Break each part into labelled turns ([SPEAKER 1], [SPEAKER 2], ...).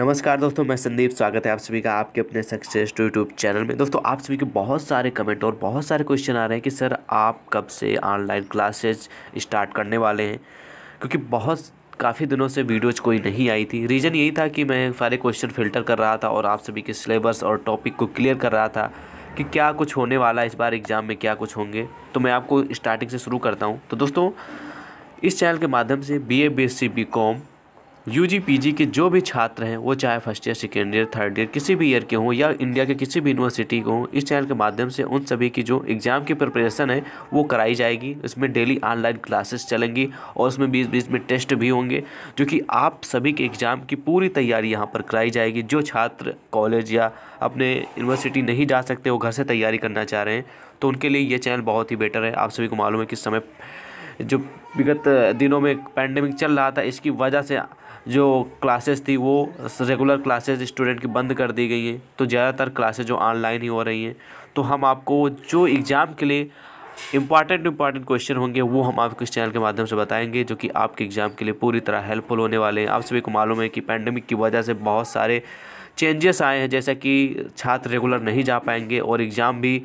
[SPEAKER 1] नमस्कार दोस्तों मैं संदीप स्वागत है आप सभी का आपके अपने सक्सेस टू यूट्यूब चैनल में दोस्तों आप सभी के बहुत सारे कमेंट और बहुत सारे क्वेश्चन आ रहे हैं कि सर आप कब से ऑनलाइन क्लासेज स्टार्ट करने वाले हैं क्योंकि बहुत काफ़ी दिनों से वीडियोज़ कोई नहीं आई थी रीज़न यही था कि मैं सारे क्वेश्चन फिल्टर कर रहा था और आप सभी के सिलेबस और टॉपिक को क्लियर कर रहा था कि क्या कुछ होने वाला है इस बार एग्ज़ाम में क्या कुछ होंगे तो मैं आपको स्टार्टिंग से शुरू करता हूँ तो दोस्तों इस चैनल के माध्यम से B A B S C B com U G P G के जो भी छात्र हैं वो चाहे first year second year third year किसी भी ईयर के हों या इंडिया के किसी भी यूनिवर्सिटी के हों इस चैनल के माध्यम से उन सभी की जो एग्ज़ाम की प्रिपरेशन है वो कराई जाएगी इसमें डेली ऑनलाइन क्लासेस चलेंगी और उसमें बीच बीच में टेस्ट भी होंगे जो कि आप सभी के एग्ज़ाम की पूरी तैयारी यहाँ पर कराई जाएगी जो छात्र कॉलेज या अपने यूनिवर्सिटी नहीं जा सकते वो घर से तैयारी करना चाह रहे हैं तो उनके लिए ये चैनल बहुत ही बेटर है आप सभी को मालूम है कि समय जो विगत दिनों में पैंडमिक चल रहा था इसकी वजह से जो क्लासेस थी वो रेगुलर क्लासेस स्टूडेंट की बंद कर दी गई है तो ज़्यादातर क्लासेस जो ऑनलाइन ही हो रही हैं तो हम आपको जो एग्ज़ाम के लिए इम्पॉर्टेंट इम्पॉर्टेंट क्वेश्चन होंगे वो हम आपको इस चैनल के माध्यम से बताएंगे जो कि आपके एग्ज़ाम के लिए पूरी तरह हेल्पफुल होने वाले हैं आप सभी को मालूम है कि पैंडमिक की वजह से बहुत सारे चेंजेस आए हैं जैसा कि छात्र रेगुलर नहीं जा पाएंगे और एग्ज़ाम भी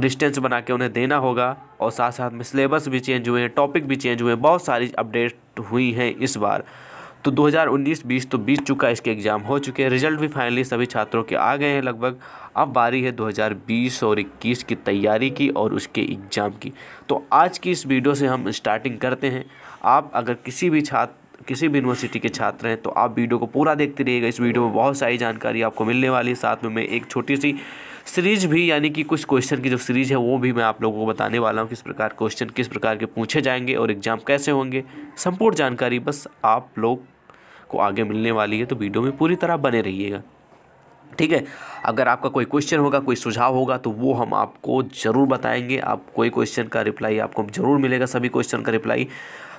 [SPEAKER 1] डिस्टेंस बना के उन्हें देना होगा और साथ साथ में सिलेबस भी चेंज हुए हैं टॉपिक भी चेंज हुए हैं बहुत सारी अपडेट हुई हैं इस बार तो 2019-20 तो बीत चुका इसके एग्ज़ाम हो चुके हैं रिजल्ट भी फाइनली सभी छात्रों के आ गए हैं लगभग अब बारी है 2020 और 21 की तैयारी की और उसके एग्ज़ाम की तो आज की इस वीडियो से हम स्टार्टिंग करते हैं आप अगर किसी भी छात्र किसी भी यूनिवर्सिटी के छात्र हैं तो आप वीडियो को पूरा देखते रहिएगा इस वीडियो में बहुत सारी जानकारी आपको मिलने वाली है साथ में मैं एक छोटी सी सीरीज भी यानी कि कुछ क्वेश्चन की जो सीरीज है वो भी मैं आप लोगों को बताने वाला हूँ किस प्रकार क्वेश्चन किस प्रकार के पूछे जाएंगे और एग्ज़ाम कैसे होंगे संपूर्ण जानकारी बस आप लोग को आगे मिलने वाली है तो वीडियो में पूरी तरह बने रहिएगा ठीक है अगर आपका कोई क्वेश्चन होगा कोई सुझाव होगा तो वो हम आपको ज़रूर बताएंगे आप कोई क्वेश्चन का रिप्लाई आपको ज़रूर मिलेगा सभी क्वेश्चन का रिप्लाई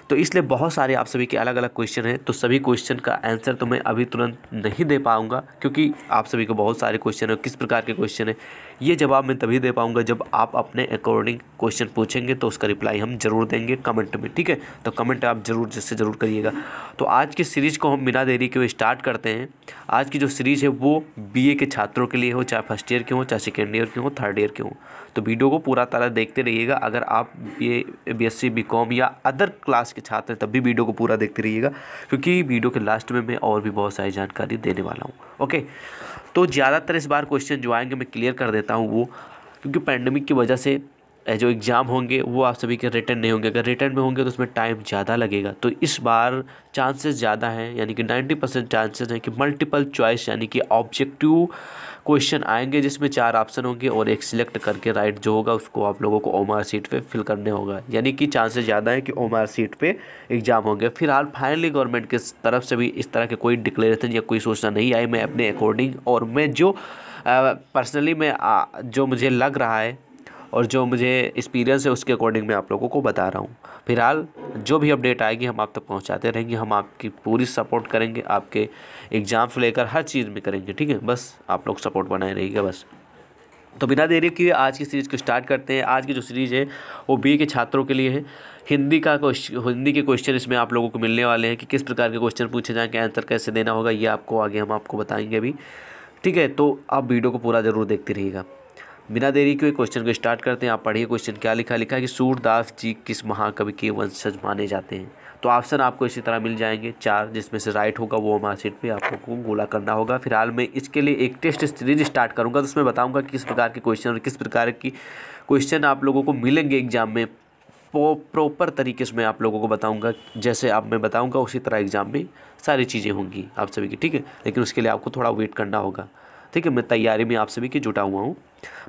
[SPEAKER 1] तो इसलिए बहुत सारे आप सभी के अलग अलग क्वेश्चन हैं तो सभी क्वेश्चन का आंसर तो मैं अभी तुरंत नहीं दे पाऊँगा क्योंकि आप सभी को बहुत सारे क्वेश्चन हैं किस प्रकार के क्वेश्चन हैं ये जवाब मैं तभी दे पाऊँगा जब आप अपने अकॉर्डिंग क्वेश्चन पूछेंगे तो उसका रिप्लाई हम जरूर देंगे कमेंट में ठीक है तो कमेंट आप जरूर जिससे ज़रूर करिएगा तो आज की सीरीज़ को हम बिना देरी के स्टार्ट करते हैं आज की जो सीरीज़ है वो बी के छात्रों के लिए हो चाहे फर्स्ट ईयर के हों चाहे सेकेंड ईयर के हों थर्ड ईयर के हों तो वीडियो को पूरा तरह देखते रहिएगा अगर आप बी बी एस या अदर क्लास के छात्र हैं तब भी वीडियो को पूरा देखते रहिएगा क्योंकि वीडियो के लास्ट में मैं और भी बहुत सारी जानकारी देने वाला हूँ ओके तो ज़्यादातर इस बार क्वेश्चन जो आएंगे मैं क्लियर कर देता हूँ वो क्योंकि पैंडमिक की वजह से जो एग्ज़ाम होंगे वो आप सभी के रिटर्न नहीं होंगे अगर रिटर्न में होंगे तो उसमें टाइम ज़्यादा लगेगा तो इस बार चांसेस ज़्यादा हैं यानी कि 90 परसेंट चांसेस हैं कि मल्टीपल चॉइस यानी कि ऑब्जेक्टिव क्वेश्चन आएंगे जिसमें चार ऑप्शन होंगे और एक सिलेक्ट करके राइट जो होगा उसको आप लोगों को आर सीट पे फिल करने होगा यानी कि चांसेस ज़्यादा है कि आर सीट पे एग्ज़ाम होंगे फिलहाल फाइनली गवर्नमेंट की तरफ से भी इस तरह के कोई डिक्लेरेशन या कोई सूचना नहीं आई मैं अपने अकॉर्डिंग और मैं जो पर्सनली मैं जो मुझे लग रहा है और जो मुझे एक्सपीरियंस है उसके अकॉर्डिंग मैं आप लोगों को बता रहा हूँ फिलहाल जो भी अपडेट आएगी हम आप तक पहुंचाते रहेंगे हम आपकी पूरी सपोर्ट करेंगे आपके एग्ज़ाम से लेकर हर चीज़ में करेंगे ठीक है बस आप लोग सपोर्ट बनाए रहिएगा बस तो बिना देरी के आज की सीरीज़ को स्टार्ट करते हैं आज की जो सीरीज़ है वो बी के छात्रों के लिए है हिंदी का हिंदी के क्वेश्चन इसमें आप लोगों को मिलने वाले हैं कि किस प्रकार के क्वेश्चन पूछे जाएँ आंसर कैसे देना होगा ये आपको आगे हम आपको बताएंगे अभी ठीक है तो आप वीडियो को पूरा ज़रूर देखते रहिएगा बिना देरी के क्वेश्चन को स्टार्ट करते हैं आप पढ़िए क्वेश्चन क्या लिखा लिखा है कि सूरदास जी किस महाकवि के वंशज माने जाते हैं तो ऑप्शन आपको इसी तरह मिल जाएंगे चार जिसमें से राइट होगा वो मार्कशीट पे आपको गोला करना होगा फिलहाल मैं इसके लिए एक टेस्ट सीरीज स्टार्ट करूँगा तो उसमें बताऊँगा किस प्रकार के क्वेश्चन और किस प्रकार की क्वेश्चन आप लोगों को मिलेंगे एग्जाम में प्रॉपर तरीके से मैं आप लोगों को बताऊंगा जैसे आप मैं बताऊंगा उसी तरह एग्ज़ाम में सारी चीज़ें होंगी आप सभी की ठीक है लेकिन उसके लिए आपको थोड़ा वेट करना होगा ठीक है मैं तैयारी में आप सभी की जुटा हुआ हूँ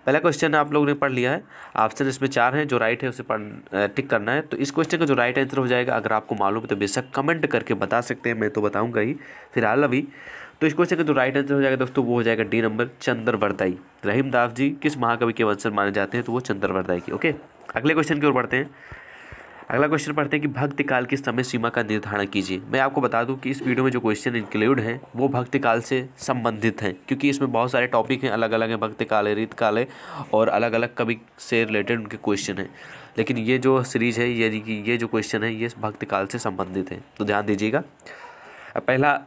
[SPEAKER 1] पहला क्वेश्चन आप लोगों ने पढ़ लिया है ऑप्शन इसमें चार हैं जो राइट है उसे पढ़ टिक करना है तो इस क्वेश्चन का जो राइट आंसर हो जाएगा अगर आपको मालूम है तो बेशक कमेंट करके बता सकते हैं मैं तो बताऊंगा ही फिलहाल अभी तो इस क्वेश्चन का जो राइट आंसर हो जाएगा दोस्तों वो हो जाएगा डी नंबर चंद्रवरदाई रहीम दास जी किस महाकवि के वंशज माने जाते हैं तो वो चंद्रवरदाई की ओके अगले क्वेश्चन की ओर बढ़ते हैं अगला क्वेश्चन पढ़ते हैं कि भक्त काल की समय सीमा का निर्धारण कीजिए मैं आपको बता दूं कि इस वीडियो में जो क्वेश्चन इंक्लूड हैं वो भक्त काल से संबंधित हैं क्योंकि इसमें बहुत सारे टॉपिक हैं अलग अलग हैं भक्त काल है रीत काल है और अलग अलग कवि से रिलेटेड उनके क्वेश्चन हैं लेकिन ये जो सीरीज है यानी कि ये जो क्वेश्चन है ये भक्त काल से संबंधित है तो ध्यान दीजिएगा पहला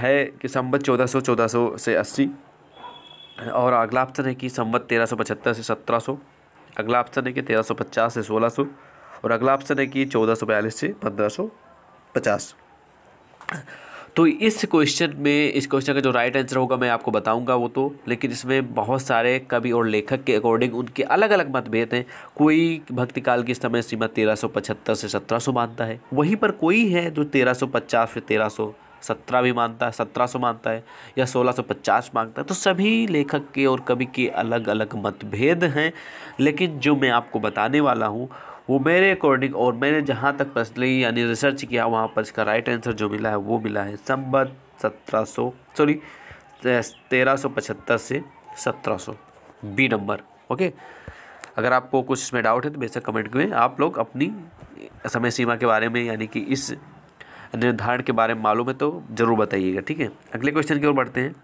[SPEAKER 1] है कि संबत चौदह सौ चौदह सौ से अस्सी और अगला ऑप्शन है कि संबत तेरह सौ पचहत्तर से सत्रह सौ अगला ऑप्शन है कि तेरह सौ पचास से सोलह सौ और अगला ऑप्शन है कि चौदह सौ बयालीस से पंद्रह सौ पचास तो इस क्वेश्चन में इस क्वेश्चन का जो राइट आंसर होगा मैं आपको बताऊंगा वो तो लेकिन इसमें बहुत सारे कवि और लेखक के अकॉर्डिंग उनके अलग अलग मतभेद हैं कोई भक्ति काल की समय सीमा तेरह सौ पचहत्तर से सत्रह सौ मानता है वहीं पर कोई है जो तेरह सौ पचास से तेरह सौ सत्रह भी मानता है सत्रह सौ मानता है या सोलह सौ पचास मांगता है तो सभी लेखक के और कवि के अलग अलग मतभेद हैं लेकिन जो मैं आपको बताने वाला हूँ वो मेरे अकॉर्डिंग और मैंने जहाँ तक पर्सनली यानी रिसर्च किया वहाँ पर इसका राइट आंसर जो मिला है वो मिला है संबद सत्रह सौ सॉरी तेरह सौ पचहत्तर से सत्रह सौ बी नंबर ओके अगर आपको कुछ इसमें डाउट है तो बेशक कमेंट में आप लोग अपनी समय सीमा के बारे में यानी कि इस निर्धारण के बारे में मालूम है तो ज़रूर बताइएगा ठीक है अगले क्वेश्चन की ओर बढ़ते हैं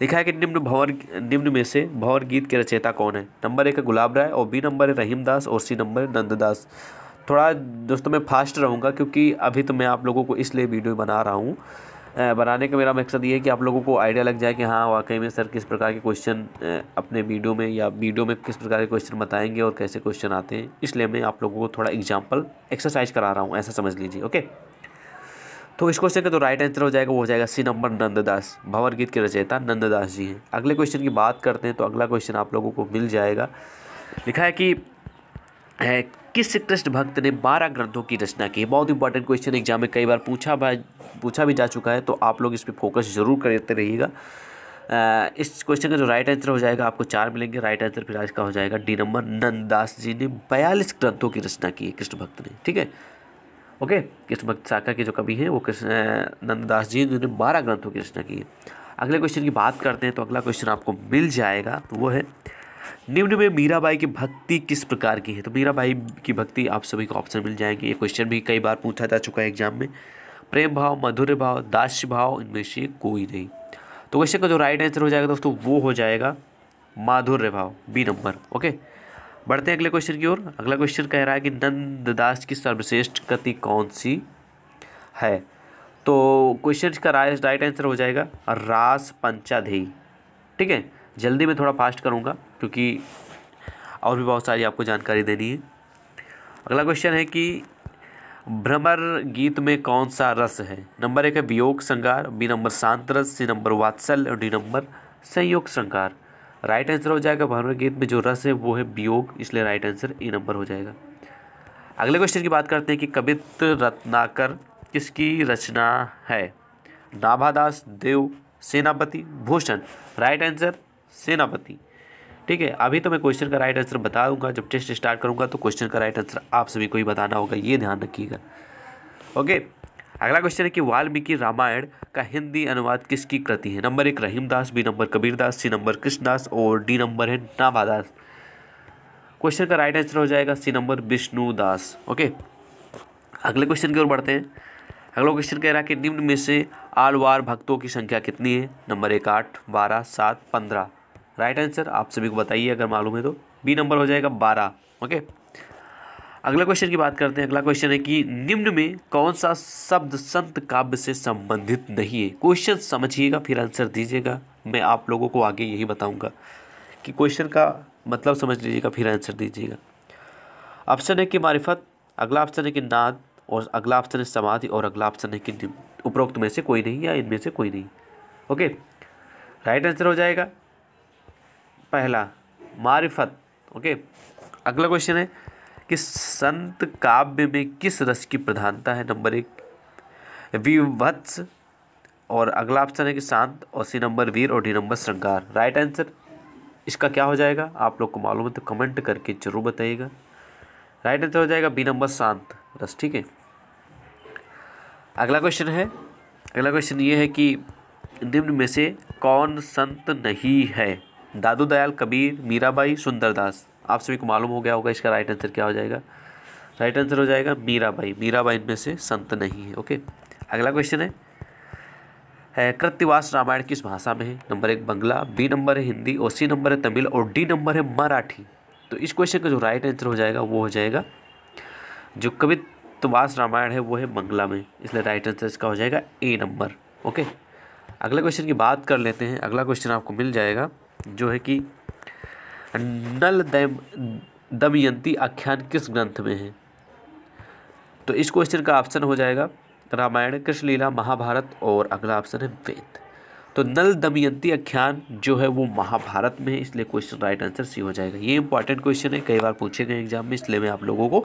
[SPEAKER 1] लिखा है कि निम्न भवन निम्न में से भवन गीत के रचयिता कौन है नंबर एक है गुलाब राय और बी नंबर है रहीम दास और सी नंबर है नंददास थोड़ा दोस्तों मैं फास्ट रहूँगा क्योंकि अभी तो मैं आप लोगों को इसलिए वीडियो बना रहा हूँ बनाने का मेरा मकसद ये है कि आप लोगों को आइडिया लग जाए कि हाँ वाकई में सर किस प्रकार के क्वेश्चन अपने वीडियो में या वीडियो में किस प्रकार के क्वेश्चन बताएंगे और कैसे क्वेश्चन आते हैं इसलिए मैं आप लोगों को थोड़ा एग्जाम्पल एक्सरसाइज करा रहा हूँ ऐसा समझ लीजिए ओके तो इस क्वेश्चन का तो राइट आंसर हो जाएगा वो हो जाएगा सी नंबर नंददास गीत के रचयिता नंददास जी हैं अगले क्वेश्चन की बात करते हैं तो अगला क्वेश्चन आप लोगों को मिल जाएगा लिखा है कि है किस कृष्ण भक्त ने बारह ग्रंथों की रचना की बहुत इंपॉर्टेंट क्वेश्चन एग्जाम में कई बार पूछा पूछा भी जा चुका है तो आप लोग इस पर फोकस जरूर करते रहिएगा इस क्वेश्चन का जो राइट आंसर हो जाएगा आपको चार मिलेंगे राइट आंसर फिर आज का हो जाएगा डी नंबर नंददास जी ने बयालीस ग्रंथों की रचना की है कृष्ण भक्त ने ठीक है ओके कृष्ण भक्त शाखा के जो कवि हैं वो कृष्ण नंददास जी जिन्होंने बारह ग्रंथों की रचना की है अगले क्वेश्चन की बात करते हैं तो अगला क्वेश्चन आपको मिल जाएगा तो वो है निम्न में मीराबाई की भक्ति किस प्रकार की है तो मीराबाई की भक्ति आप सभी को ऑप्शन मिल जाएंगे ये क्वेश्चन भी कई बार पूछा जा चुका है एग्जाम में प्रेम भाव मधुर भाव दास्य भाव इनमें से कोई नहीं तो क्वेश्चन का जो राइट आंसर हो जाएगा दोस्तों वो हो जाएगा माधुर्य भाव बी नंबर ओके बढ़ते हैं अगले क्वेश्चन की ओर अगला क्वेश्चन कह रहा है कि नंददास की सर्वश्रेष्ठ कृति कौन सी है तो क्वेश्चन का राइट आंसर हो जाएगा रास पंचाधेय ठीक है जल्दी मैं थोड़ा फास्ट करूँगा क्योंकि और भी बहुत सारी आपको जानकारी देनी है अगला क्वेश्चन है कि भ्रमर गीत में कौन सा रस है नंबर एक है वियोग श्रृंगार बी नंबर शांत रस सी नंबर वात्सल और डी नंबर संयोग श्रृंगार राइट आंसर हो जाएगा भावना गीत में जो रस है वो है वियोग इसलिए राइट आंसर ए नंबर हो जाएगा अगले क्वेश्चन की बात करते हैं कि कवित रत्नाकर किसकी रचना है नाभादास देव सेनापति भूषण राइट आंसर सेनापति ठीक है अभी तो मैं क्वेश्चन का राइट आंसर बता दूंगा जब टेस्ट स्टार्ट करूंगा तो क्वेश्चन का राइट आंसर आप सभी को ही बताना होगा ये ध्यान रखिएगा ओके अगला क्वेश्चन है कि वाल्मीकि रामायण का हिंदी अनुवाद किसकी कृति है नंबर एक Rahim Das B number Kabirdas C number Krishnadas और डी नंबर है नाभादास क्वेश्चन का राइट आंसर हो जाएगा C number Vishnu Das okay अगले क्वेश्चन की ओर बढ़ते हैं अगला क्वेश्चन कह रहा है कि निम्न में से आलवार भक्तों की संख्या कितनी है नंबर एक आठ बारह सात पंद्रह राइट आंसर आप सभी को बताइए अगर मालूम है तो बी नंबर हो जाएगा बारह ओके अगला क्वेश्चन की बात करते हैं अगला क्वेश्चन है कि निम्न में कौन सा शब्द संत काव्य से संबंधित नहीं है क्वेश्चन समझिएगा फिर आंसर दीजिएगा मैं आप लोगों को आगे यही बताऊंगा कि क्वेश्चन का मतलब समझ लीजिएगा फिर आंसर दीजिएगा ऑप्शन है कि मारिफत अगला ऑप्शन है कि नाद और अगला ऑप्शन है समाधि और अगला ऑप्शन है कि निम्न उपरोक्त में से कोई नहीं या इनमें से कोई नहीं ओके राइट आंसर हो जाएगा पहला मारिफत ओके अगला क्वेश्चन है कि संत काव्य में किस रस की प्रधानता है नंबर एक विवत्स और अगला ऑप्शन है कि शांत और सी नंबर वीर और डी नंबर श्रृंगार राइट आंसर इसका क्या हो जाएगा आप लोग को मालूम है तो कमेंट करके जरूर बताइएगा राइट आंसर हो जाएगा बी नंबर शांत रस ठीक है अगला क्वेश्चन है अगला क्वेश्चन ये है कि निम्न में से कौन संत नहीं है दादू दयाल कबीर मीराबाई सुंदरदास आप सभी को मालूम हो गया होगा इसका राइट आंसर क्या हो जाएगा राइट आंसर हो जाएगा मीराबाई मीराबाई इनमें से संत नहीं है ओके अगला क्वेश्चन है कृत्यवास रामायण किस भाषा में है नंबर एक बंगला बी नंबर है हिंदी और सी नंबर है तमिल और डी नंबर है मराठी तो इस क्वेश्चन का जो राइट आंसर हो जाएगा वो हो जाएगा जो कवित्वास रामायण है वो है बंगला में इसलिए राइट आंसर इसका हो जाएगा ए नंबर ओके अगले क्वेश्चन की बात कर लेते हैं अगला क्वेश्चन आपको मिल जाएगा जो है कि नल दमयंती आख्यान किस ग्रंथ में है तो इस क्वेश्चन का ऑप्शन हो जाएगा रामायण कृष्ण लीला महाभारत और अगला ऑप्शन है वेद तो नल दमयंती आख्यान जो है वो महाभारत में है इसलिए क्वेश्चन राइट आंसर सी हो जाएगा ये इंपॉर्टेंट क्वेश्चन है कई बार पूछे गए एग्जाम में इसलिए मैं आप लोगों को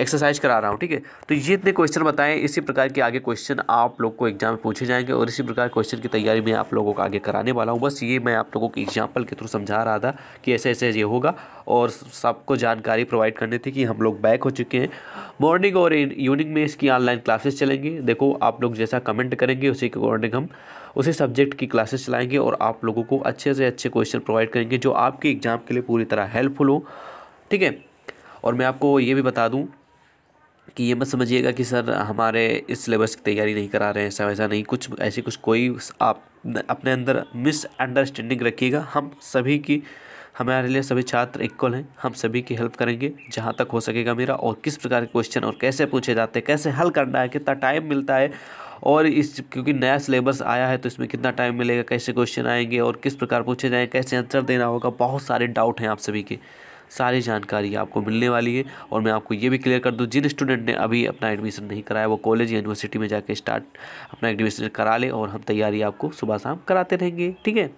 [SPEAKER 1] एक्सरसाइज करा रहा हूँ ठीक है तो ये इतने क्वेश्चन बताएं इसी प्रकार के आगे क्वेश्चन आप लोग को एग्जाम में पूछे जाएंगे और इसी प्रकार क्वेश्चन की तैयारी मैं आप लोगों को आगे कराने वाला हूँ बस ये मैं आप लोगों को एग्जाम्पल के थ्रू समझा रहा था कि ऐसे ऐसे ये होगा और सबको जानकारी प्रोवाइड करनी थी कि हम लोग बैक हो चुके हैं मॉर्निंग और इवनिंग में इसकी ऑनलाइन क्लासेस चलेंगी देखो आप लोग जैसा कमेंट करेंगे उसी के अकॉर्डिंग हम उसी सब्जेक्ट की क्लासेस चलाएंगे और आप लोगों को अच्छे से अच्छे क्वेश्चन प्रोवाइड करेंगे जो आपके एग्ज़ाम के लिए पूरी तरह हेल्पफुल हो ठीक है और मैं आपको ये भी बता दूँ कि ये मत समझिएगा कि सर हमारे इस सिलेबस की तैयारी नहीं करा रहे हैं ऐसा वैसा नहीं कुछ ऐसी कुछ कोई आप अपने अंदर मिस अंडरस्टैंडिंग रखिएगा हम सभी की हमारे लिए सभी छात्र इक्वल हैं हम सभी की हेल्प करेंगे जहाँ तक हो सकेगा मेरा और किस प्रकार के क्वेश्चन और कैसे पूछे जाते हैं कैसे हल करना है कितना टाइम मिलता है और इस क्योंकि नया सिलेबस आया है तो इसमें कितना टाइम मिलेगा कैसे क्वेश्चन आएंगे और किस प्रकार पूछे जाएँ कैसे आंसर देना होगा बहुत सारे डाउट हैं आप सभी के सारी जानकारी आपको मिलने वाली है और मैं आपको ये भी क्लियर कर दूँ जिन स्टूडेंट ने अभी अपना एडमिशन नहीं कराया वो कॉलेज या यूनिवर्सिटी में जाके स्टार्ट अपना एडमिशन करा ले और हम तैयारी आपको सुबह शाम कराते रहेंगे ठीक है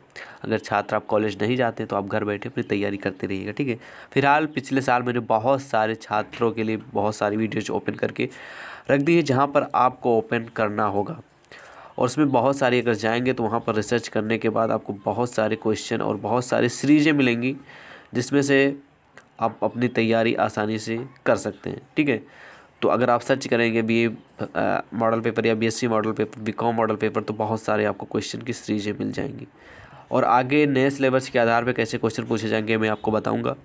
[SPEAKER 1] अगर छात्र आप कॉलेज नहीं जाते तो आप घर बैठे अपनी तैयारी करते रहिएगा ठीक है फिलहाल पिछले साल मैंने बहुत सारे छात्रों के लिए बहुत सारी वीडियोज ओपन करके रख दी है जहाँ पर आपको ओपन करना होगा और उसमें बहुत सारी अगर जाएंगे तो वहाँ पर रिसर्च करने के बाद आपको बहुत सारे क्वेश्चन और बहुत सारे सीरीज़ें मिलेंगी जिसमें से आप अपनी तैयारी आसानी से कर सकते हैं ठीक है तो अगर आप सर्च करेंगे बी ए मॉडल पेपर या BSc model paper B model paper तो बहुत सारे आपको क्वेश्चन की सीरीजें मिल जाएंगी और आगे नए सिलेबस के आधार पर कैसे क्वेश्चन पूछे जाएंगे मैं आपको बताऊँगा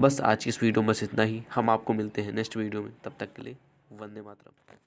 [SPEAKER 1] बस आज की इस वीडियो में बस इतना ही हम आपको मिलते हैं नेक्स्ट वीडियो में तब तक के लिए वंदे मातरम